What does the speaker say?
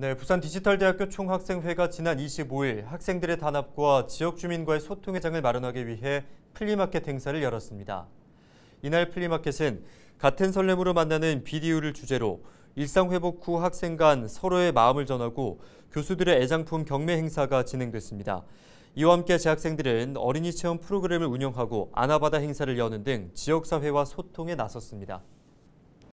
네, 부산 디지털대학교 총학생회가 지난 25일 학생들의 단합과 지역 주민과의 소통의 장을 마련하기 위해 플리마켓 행사를 열었습니다. 이날 플리마켓은 같은 설렘으로 만나는 비디오를 주제로 일상회복 후 학생 간 서로의 마음을 전하고 교수들의 애장품 경매 행사가 진행됐습니다. 이와 함께 재학생들은 어린이 체험 프로그램을 운영하고 아나바다 행사를 여는 등 지역사회와 소통에 나섰습니다.